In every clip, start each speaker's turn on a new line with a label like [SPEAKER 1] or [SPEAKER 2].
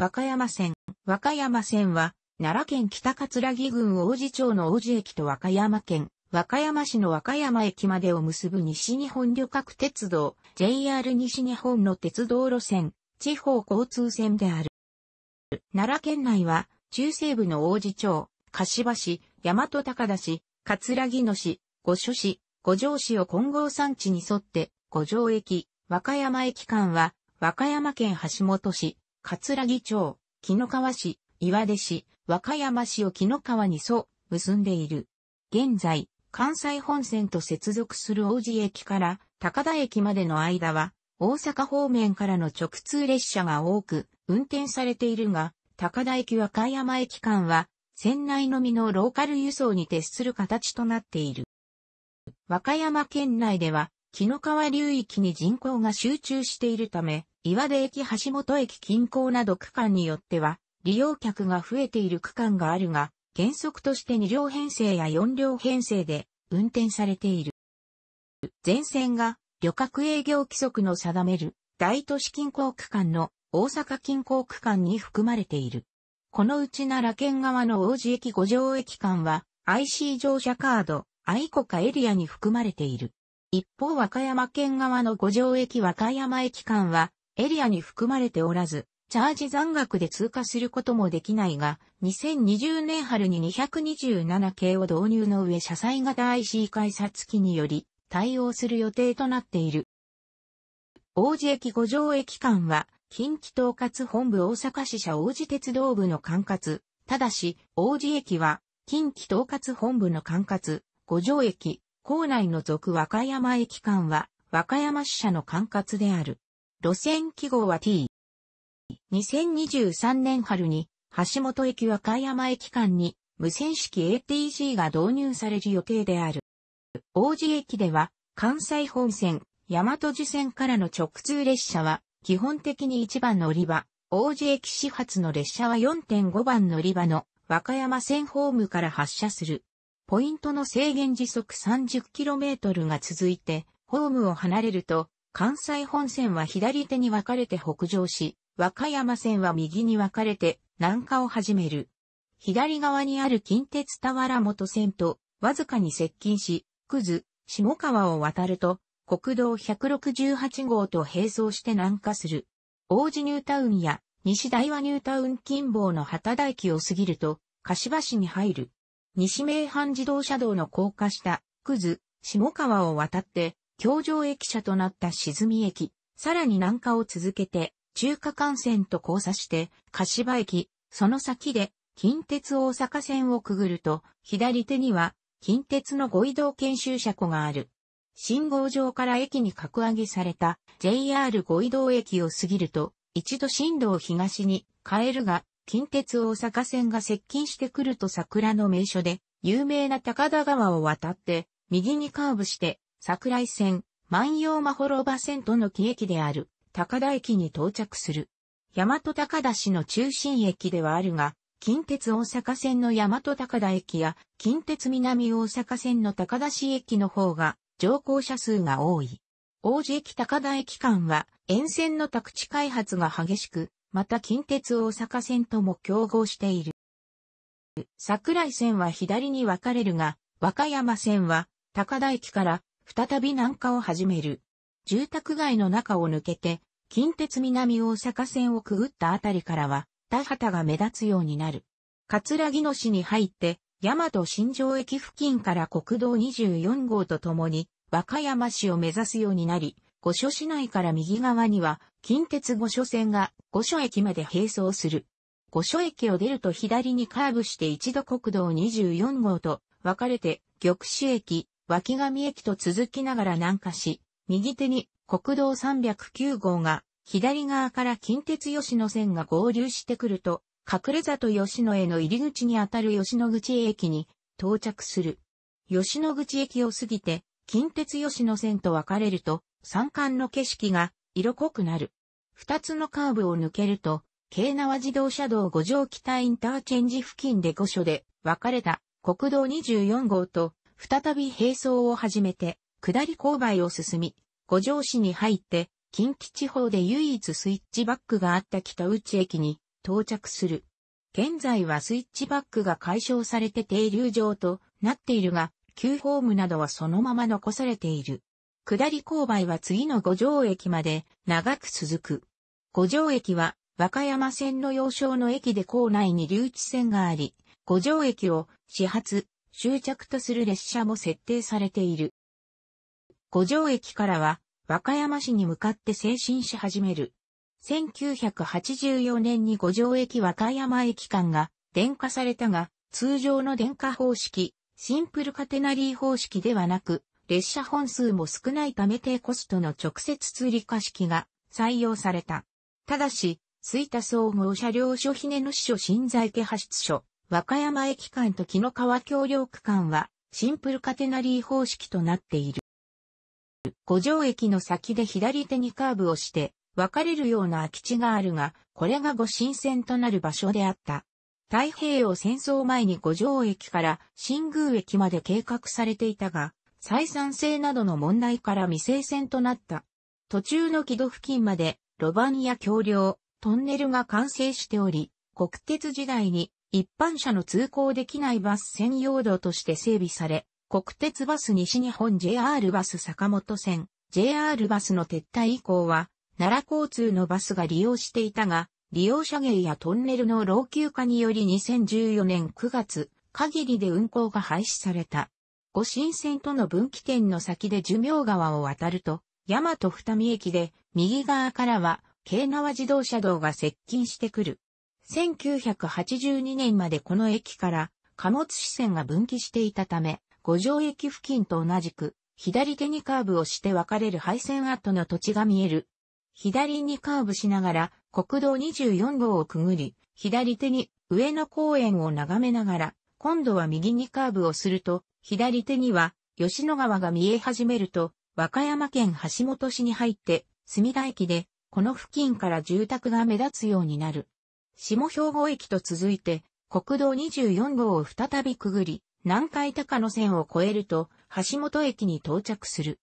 [SPEAKER 1] 和歌山線。和歌山線は、奈良県北葛城郡王子町の王子駅と和歌山県、和歌山市の和歌山駅までを結ぶ西日本旅客鉄道、JR 西日本の鉄道路線、地方交通線である。奈良県内は、中西部の王子町、柏市、大和高田市、葛城野市、五所市、五条市を混合産地に沿って、五条駅、和歌山駅間は、和歌山県橋本市、葛城町、木の川市、岩出市、和歌山市を木の川に沿、結んでいる。現在、関西本線と接続する王子駅から高田駅までの間は、大阪方面からの直通列車が多く運転されているが、高田駅和歌山駅間は、船内のみのローカル輸送に徹する形となっている。和歌山県内では、木の川流域に人口が集中しているため、岩出駅橋本駅近郊など区間によっては、利用客が増えている区間があるが、原則として2両編成や4両編成で運転されている。全線が旅客営業規則の定める大都市近郊区間の大阪近郊区間に含まれている。このうち奈良県側の王子駅五条駅間は IC 乗車カード、愛子かエリアに含まれている。一方和歌山県側の五条駅和歌山駅間はエリアに含まれておらず、チャージ残額で通過することもできないが、2020年春に227系を導入の上車載型 IC 改札機により対応する予定となっている。王子駅五条駅間は、近畿統括本部大阪支社王子鉄道部の管轄。ただし、王子駅は、近畿統括本部の管轄、五条駅、構内の属和歌山駅間は、和歌山支社の管轄である。路線記号は T。2023年春に、橋本駅和歌山駅間に、無線式 ATG が導入される予定である。王子駅では、関西本線、大和寺線からの直通列車は、基本的に1番乗り場、王子駅始発の列車は4.5番乗り場の和歌山線ホームから発車する。ポイントの制限時速 30km が続いて、ホームを離れると、関西本線は左手に分かれて北上し、和歌山線は右に分かれて南下を始める。左側にある近鉄田原元線とわずかに接近し、くず、下川を渡ると、国道168号と並走して南下する。王子ニュータウンや西大和ニュータウン近傍の旗台駅を過ぎると、柏市に入る。西名阪自動車道の高架下、くず、下川を渡って、橋上駅舎となった沈み駅、さらに南下を続けて、中華幹線と交差して、柏駅、その先で、近鉄大阪線をくぐると、左手には、近鉄の五移動研修車庫がある。信号場から駅に格上げされた JR 五移動駅を過ぎると、一度進路を東に変えるが、近鉄大阪線が接近してくると桜の名所で、有名な高田川を渡って、右にカーブして、桜井線、万葉まほろば線との木駅である、高田駅に到着する。大和高田市の中心駅ではあるが、近鉄大阪線の大和高田駅や、近鉄南大阪線の高田市駅の方が、乗降者数が多い。王子駅高田駅間は、沿線の宅地開発が激しく、また近鉄大阪線とも競合している。桜井線は左に分かれるが、和歌山線は、高田駅から再び南下を始める。住宅街の中を抜けて、近鉄南大阪線をくぐったあたりからは、田畑が目立つようになる。葛城野市に入って、大和新城駅付近から国道24号と共に、和歌山市を目指すようになり、五所市内から右側には、近鉄五所線が五所駅まで並走する。五所駅を出ると左にカーブして一度国道24号と分かれて、玉子駅、脇上駅と続きながら南下し、右手に国道309号が、左側から近鉄吉野線が合流してくると、隠れ里吉野への入り口にあたる吉野口駅に到着する。吉野口駅を過ぎて、近鉄吉野線と分かれると、山間の景色が色濃くなる。二つのカーブを抜けると、京奈和自動車道五条北インターチェンジ付近で五所で分かれた国道24号と再び並走を始めて、下り勾配を進み、五条市に入って、近畿地方で唯一スイッチバックがあった北内駅に到着する。現在はスイッチバックが解消されて停留場となっているが、旧ホームなどはそのまま残されている。下り勾配は次の五条駅まで長く続く。五条駅は和歌山線の要衝の駅で構内に留置線があり、五条駅を始発、終着とする列車も設定されている。五条駅からは、和歌山市に向かって精神し始める。1984年に五条駅和歌山駅間が電化されたが、通常の電化方式、シンプルカテナリー方式ではなく、列車本数も少ないため低コストの直接通理化式が採用された。ただし、吹田総合車両所ひねの支所新在家派出所、和歌山駅間と紀の川橋梁区間は、シンプルカテナリー方式となっている。五条駅の先で左手にカーブをして、分かれるような空き地があるが、これが御神線となる場所であった。太平洋戦争前に五条駅から新宮駅まで計画されていたが、採算性などの問題から未成線となった。途中の木戸付近まで路盤や橋梁、トンネルが完成しており、国鉄時代に一般車の通行できないバス専用道として整備され、国鉄バス西日本 JR バス坂本線、JR バスの撤退以降は、奈良交通のバスが利用していたが、利用者芸やトンネルの老朽化により2014年9月、限りで運行が廃止された。五新線との分岐点の先で寿命川を渡ると、大和二見駅で、右側からは、京縄自動車道が接近してくる。1982年までこの駅から貨物支線が分岐していたため、五条駅付近と同じく、左手にカーブをして分かれる廃線跡の土地が見える。左にカーブしながら国道24号をくぐり、左手に上野公園を眺めながら、今度は右にカーブをすると、左手には吉野川が見え始めると、和歌山県橋本市に入って、墨田駅で、この付近から住宅が目立つようになる。下兵庫駅と続いて、国道24号を再びくぐり、南海高野線を越えると、橋本駅に到着する。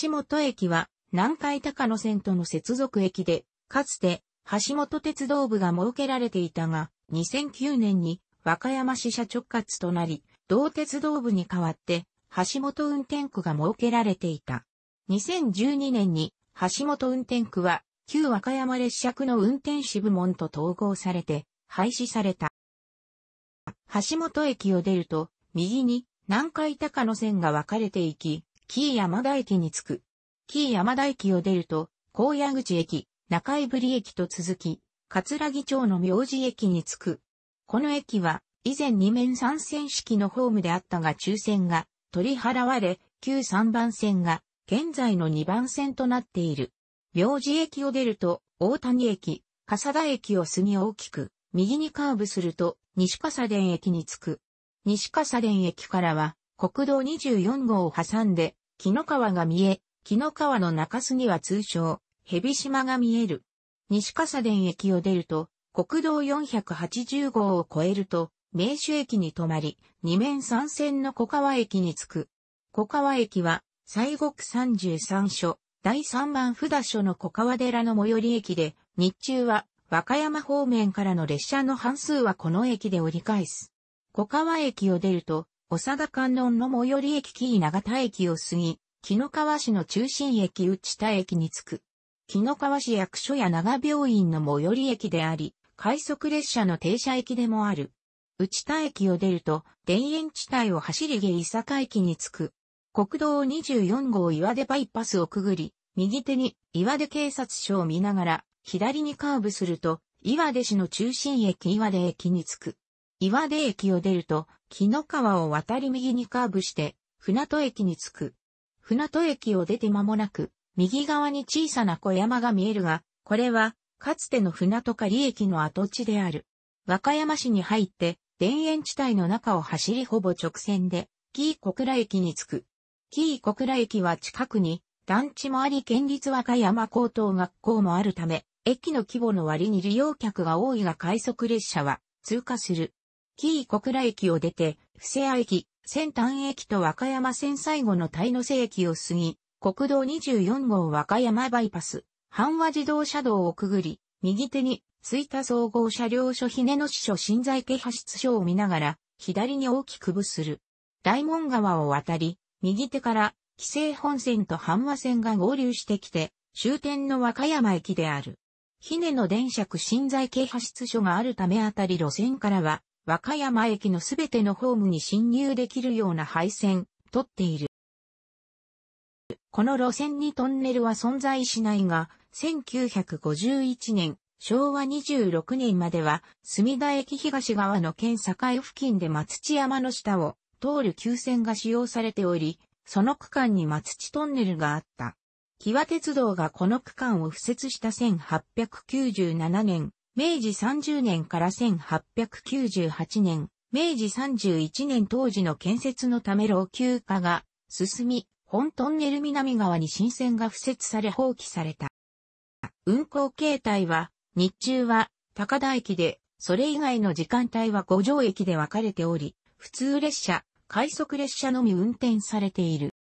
[SPEAKER 1] 橋本駅は、南海高野線との接続駅で、かつて、橋本鉄道部が設けられていたが、2009年に和歌山支社直轄となり、同鉄道部に代わって、橋本運転区が設けられていた。2012年に、橋本運転区は、旧和歌山列車区の運転士部門と統合されて、廃止された。橋本駅を出ると、右に南海高野線が分かれていき、紀伊山田駅に着く。紀伊山田駅を出ると、高野口駅、中井振駅と続き、桂木町の明治駅に着く。この駅は、以前2面3線式のホームであったが抽選が取り払われ、旧3番線が現在の2番線となっている。明治駅を出ると、大谷駅、笠田駅を過ぎ大きく、右にカーブすると、西笠田駅に着く。西笠田駅からは、国道24号を挟んで、木の川が見え、木の川の中杉には通称、蛇島が見える。西笠田駅を出ると、国道480号を越えると、名手駅に止まり、二面三線の小川駅に着く。小川駅は、西国33所、第3番札所の小川寺の最寄り駅で、日中は和歌山方面からの列車の半数はこの駅で折り返す。小川駅を出ると、長田観音の最寄り駅紀伊長田駅を過ぎ、紀の川市の中心駅内田駅に着く。紀の川市役所や長病院の最寄り駅であり、快速列車の停車駅でもある。内田駅を出ると、田園地帯を走り下伊坂駅に着く。国道24号岩出バイパスをくぐり、右手に岩出警察署を見ながら、左にカーブすると、岩出市の中心駅岩出駅に着く。岩出駅を出ると、木の川を渡り右にカーブして、船戸駅に着く。船戸駅を出て間もなく、右側に小さな小山が見えるが、これは、かつての船戸狩駅の跡地である。和歌山市に入って、田園地帯の中を走りほぼ直線で、紀伊小倉駅に着く。紀伊小倉駅は近くに、団地もあり県立和歌山高等学校もあるため、駅の規模の割に利用客が多いが快速列車は通過する。紀伊小倉駅を出て、布施谷駅、仙丹駅と和歌山線最後の大野瀬駅を過ぎ、国道24号和歌山バイパス、阪和自動車道をくぐり、右手に、吹田総合車両所ひねの支所新在家派出所を見ながら、左に大きくぶする。大門川を渡り、右手から紀勢本線と阪和線が合流してきて、終点の和歌山駅である。姫野電車区新在系派出所があるためあたり路線からは、和歌山駅のすべてのホームに侵入できるような配線、取っている。この路線にトンネルは存在しないが、1951年、昭和26年までは、墨田駅東側の県境付近で松地山の下を通る急線が使用されており、その区間に松地トンネルがあった。際鉄道がこの区間を敷設した1897年、明治30年から1898年、明治31年当時の建設のため老朽化が進み、本トンネル南側に新線が敷設され放棄された。運行形態は、日中は高田駅で、それ以外の時間帯は五条駅で分かれており、普通列車、快速列車のみ運転されている。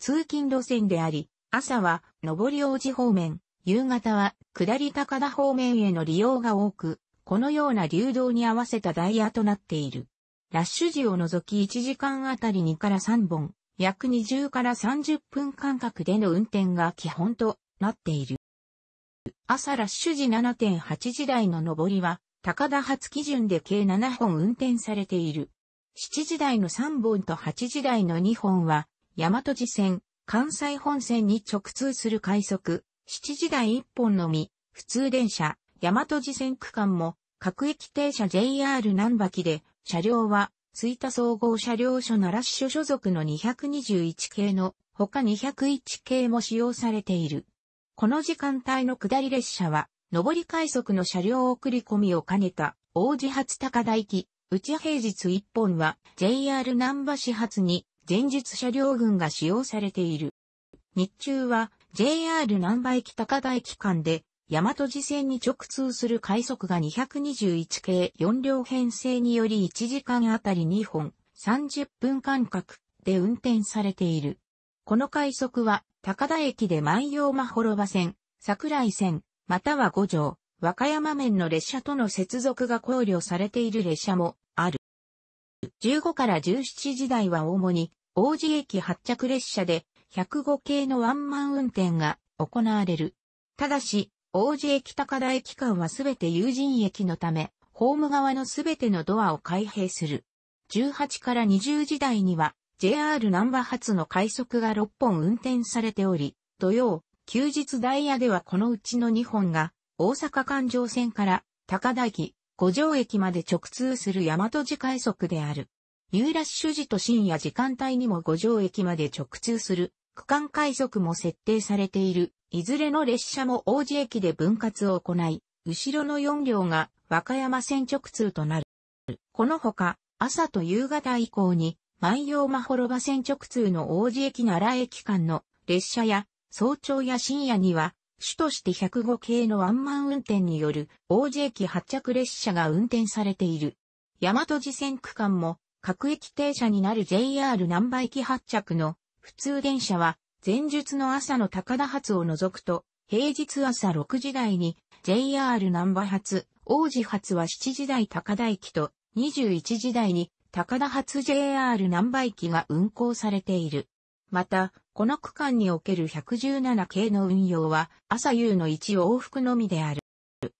[SPEAKER 1] 通勤路線であり、朝は上り王子方面、夕方は下り高田方面への利用が多く、このような流動に合わせたダイヤとなっている。ラッシュ時を除き1時間あたり2から3本、約20から30分間隔での運転が基本となっている。朝ラッシュ時7.8時台の上りは、高田発基準で計7本運転されている。7時台の3本と8時台の2本は、大和路線、関西本線に直通する快速、7時台1本のみ、普通電車、大和路線区間も、各駅停車 JR 南脇で、車両は、吹田総合車両所奈良市所所属の221系の、他201系も使用されている。この時間帯の下り列車は、上り快速の車両送り込みを兼ねた、王子発高台機、うち平日1本は JR 南波始発に前日車両群が使用されている。日中は JR 南波駅高田駅間で大和路線に直通する快速が221系4両編成により1時間あたり2本30分間隔で運転されている。この快速は高田駅で万葉まほろば線、桜井線、または五条、和歌山面の列車との接続が考慮されている列車もある。15から17時台は主に、王子駅発着列車で、105系のワンマン運転が行われる。ただし、王子駅高田駅間はすべて友人駅のため、ホーム側のすべてのドアを開閉する。18から20時台には、JR 南波発の快速が6本運転されており、土曜、休日ダイヤではこのうちの2本が大阪環状線から高田駅、五条駅まで直通する大和寺快速である。ユーラッシュ時と深夜時間帯にも五条駅まで直通する区間快速も設定されている。いずれの列車も王子駅で分割を行い、後ろの4両が和歌山線直通となる。このほか、朝と夕方以降に、万葉まほろば線直通の王子駅奈良駅間の列車や、早朝や深夜には、主として105系のワンマン運転による大 j 駅発着列車が運転されている。大和寺線区間も各駅停車になる JR 南波駅発着の普通電車は前述の朝の高田発を除くと平日朝6時台に JR 南波発、王子発は7時台高田駅と21時台に高田発 JR 南波駅が運行されている。また、この区間における117系の運用は、朝夕の1往復のみである。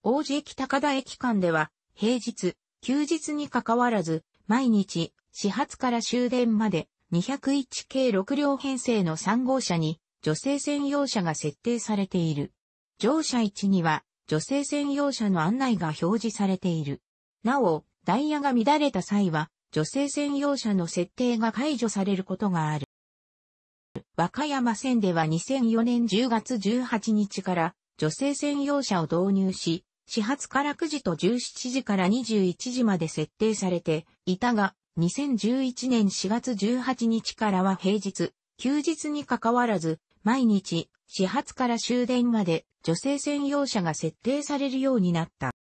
[SPEAKER 1] 王子駅高田駅間では、平日、休日にかかわらず、毎日、始発から終電まで、201系6両編成の3号車に、女性専用車が設定されている。乗車1には、女性専用車の案内が表示されている。なお、ダイヤが乱れた際は、女性専用車の設定が解除されることがある。和歌山線では2004年10月18日から女性専用車を導入し、始発から9時と17時から21時まで設定されていたが、2011年4月18日からは平日、休日にかかわらず、毎日、始発から終電まで女性専用車が設定されるようになった。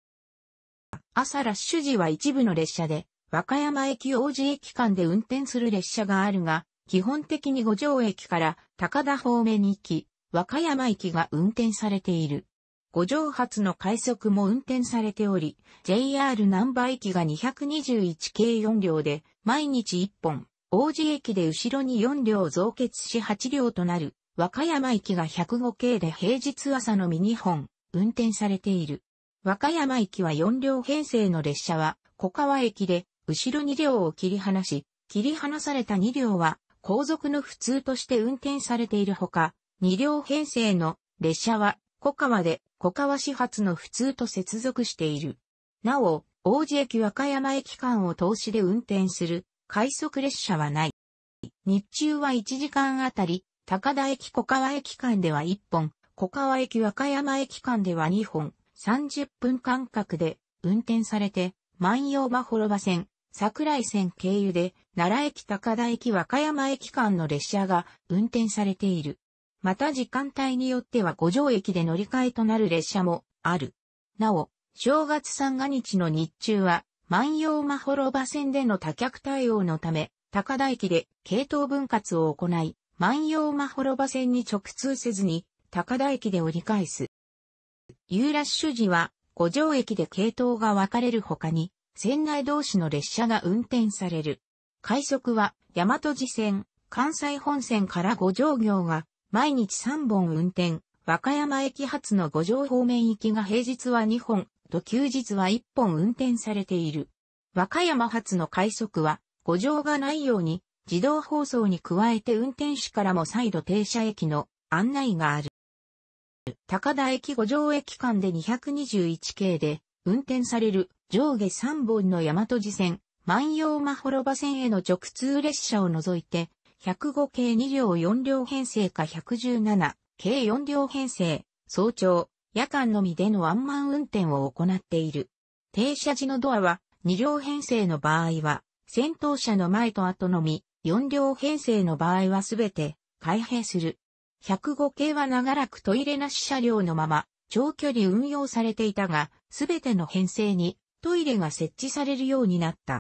[SPEAKER 1] 朝ラッシュ時は一部の列車で、和歌山駅王子駅間で運転する列車があるが、基本的に五条駅から高田方面に行き、和歌山行きが運転されている。五条発の快速も運転されており、JR 南波駅が221系4両で、毎日1本、王子駅で後ろに4両増結し8両となる、和歌山駅が105系で平日朝のみ2本、運転されている。和歌山駅は4両編成の列車は、小川駅で、後ろ2両を切り離し、切り離された2両は、後続の普通として運転されているほか、2両編成の列車は、小川で小川始発の普通と接続している。なお、王子駅和歌山駅間を通しで運転する快速列車はない。日中は1時間あたり、高田駅小川駅間では1本、小川駅和歌山駅間では2本、30分間隔で運転されて、万葉ほろば線、桜井線経由で、奈良駅高田駅和歌山駅間の列車が運転されている。また時間帯によっては五条駅で乗り換えとなる列車もある。なお、正月三が日の日中は、万葉まほろば線での多客対応のため、高田駅で系統分割を行い、万葉まほろば線に直通せずに、高田駅で折り返す。ユーラッシュ時は、五条駅で系統が分かれる他に、船内同士の列車が運転される。快速は、大和寺線、関西本線から五条行が、毎日3本運転、和歌山駅発の五条方面行きが平日は2本、と休日は1本運転されている。和歌山発の快速は、五条がないように、自動放送に加えて運転手からも再度停車駅の案内がある。高田駅五条駅間で221系で運転される上下3本の大和路線、万葉まほろば線への直通列車を除いて、105系2両4両編成か117系4両編成、早朝、夜間のみでのワンマン運転を行っている。停車時のドアは2両編成の場合は、先頭車の前と後のみ、4両編成の場合はすべて開閉する。105系は長らくトイレなし車両のまま長距離運用されていたが、すべての編成にトイレが設置されるようになった。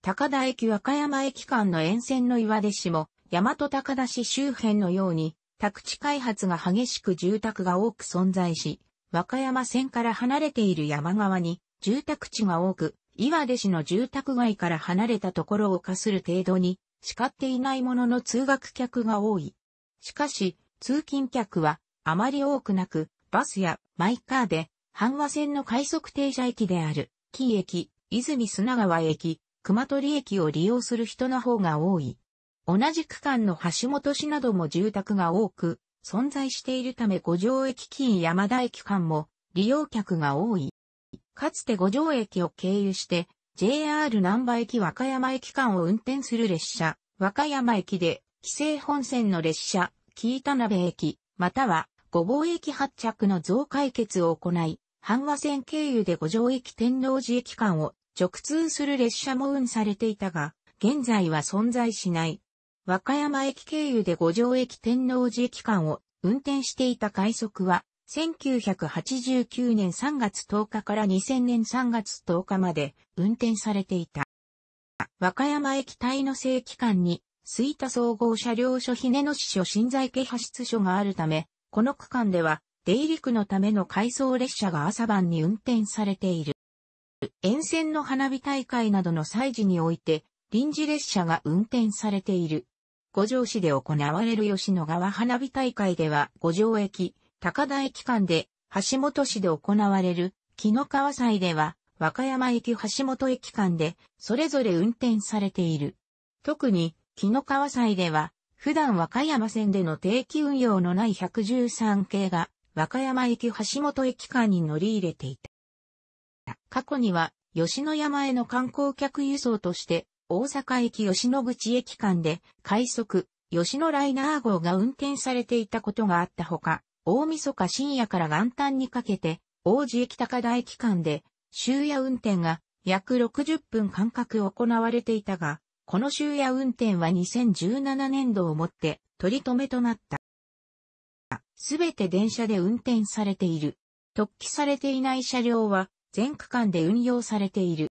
[SPEAKER 1] 高田駅和歌山駅間の沿線の岩出市も、大和高田市周辺のように、宅地開発が激しく住宅が多く存在し、和歌山線から離れている山側に住宅地が多く、岩出市の住宅街から離れたところを課する程度に、叱っていないものの通学客が多い。しかし、通勤客はあまり多くなく、バスやマイカーで阪和線の快速停車駅である、紀駅、泉砂川駅、熊取駅を利用する人の方が多い。同じ区間の橋本市なども住宅が多く、存在しているため五条駅近山田駅間も利用客が多い。かつて五条駅を経由して JR 南波駅和歌山駅間を運転する列車、和歌山駅で、紀勢本線の列車、紀伊田辺駅、または、五ぼ駅発着の増解決を行い、阪和線経由で五条駅天王寺駅間を直通する列車も運されていたが、現在は存在しない。和歌山駅経由で五条駅天王寺駅間を運転していた快速は、1989年3月10日から2000年3月10日まで運転されていた。和歌山駅帯の正規間に、水田総合車両所ひねの支所新在家派出所があるため、この区間では出入り区のための回送列車が朝晩に運転されている。沿線の花火大会などの祭事において、臨時列車が運転されている。五条市で行われる吉野川花火大会では五条駅、高田駅間で、橋本市で行われる、木の川祭では、和歌山駅橋本駅間で、それぞれ運転されている。特に、木の川祭では、普段和歌山線での定期運用のない113系が、和歌山駅橋本駅間に乗り入れていた。過去には、吉野山への観光客輸送として、大阪駅吉野口駅間で、快速、吉野ライナー号が運転されていたことがあったほか、大晦日深夜から元旦にかけて、王子駅高田駅間で、終夜運転が約60分間隔行われていたが、この終夜運転は2017年度をもって取り留めとなった。すべて電車で運転されている。特記されていない車両は全区間で運用されている。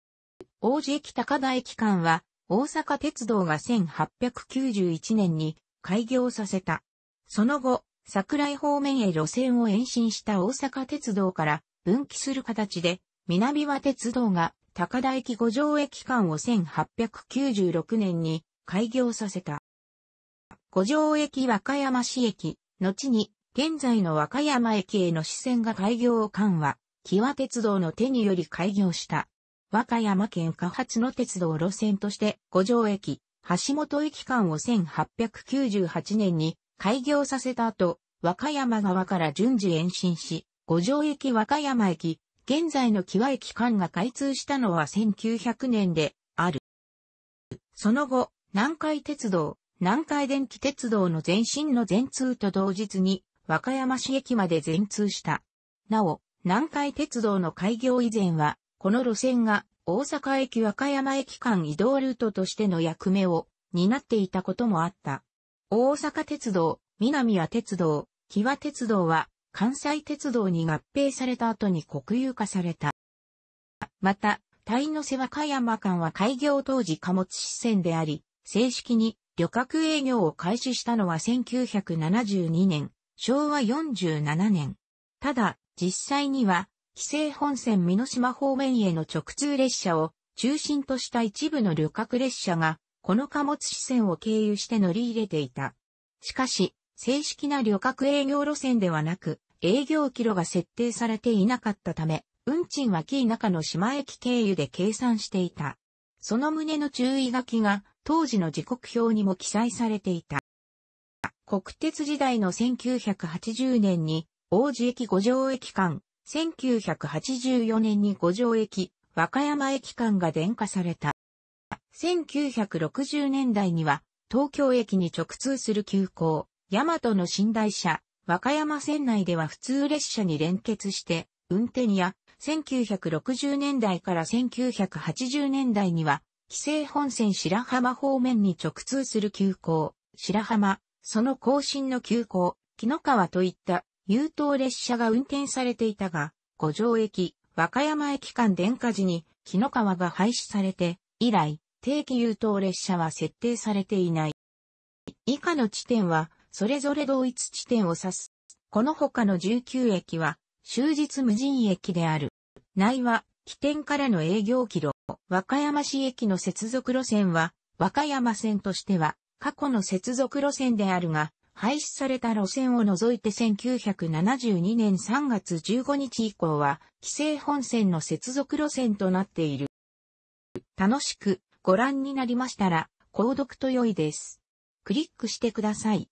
[SPEAKER 1] 王子駅高田駅間は大阪鉄道が1891年に開業させた。その後、桜井方面へ路線を延伸した大阪鉄道から分岐する形で、南和鉄道が高田駅五条駅間を1896年に開業させた。五条駅和歌山市駅、後に現在の和歌山駅への支線が開業を緩和、木和鉄道の手により開業した。和歌山県下発の鉄道路線として、五条駅、橋本駅間を1898年に開業させた後、和歌山側から順次延伸し、五条駅和歌山駅、現在の木和駅間が開通したのは1900年である。その後、南海鉄道、南海電気鉄道の前身の全通と同日に、和歌山市駅まで全通した。なお、南海鉄道の開業以前は、この路線が大阪駅和歌山駅間移動ルートとしての役目を担っていたこともあった。大阪鉄道、南は鉄道、木和鉄道は関西鉄道に合併された後に国有化された。また、大の瀬和歌山間は開業当時貨物支線であり、正式に旅客営業を開始したのは1972年昭和47年。ただ、実際には、紀勢本線美濃島方面への直通列車を中心とした一部の旅客列車が、この貨物支線を経由して乗り入れていた。しかし、正式な旅客営業路線ではなく、営業キロが設定されていなかったため、運賃は紀伊中の島駅経由で計算していた。その旨の注意書きが当時の時刻表にも記載されていた。国鉄時代の1980年に、王子駅五条駅間、1984年に五条駅、和歌山駅間が電化された。1960年代には、東京駅に直通する急行、大和の寝台車、和歌山線内では普通列車に連結して、運転や、1960年代から1980年代には、紀勢本線白浜方面に直通する急行、白浜、その更新の急行、木の川といった優等列車が運転されていたが、五条駅、和歌山駅間電化時に木の川が廃止されて、以来、定期優等列車は設定されていない。以下の地点は、それぞれ同一地点を指す。この他の19駅は、終日無人駅である。内は、起点からの営業キロ。和歌山市駅の接続路線は、和歌山線としては、過去の接続路線であるが、廃止された路線を除いて1972年3月15日以降は、規制本線の接続路線となっている。楽しくご覧になりましたら、購読と良いです。クリックしてください。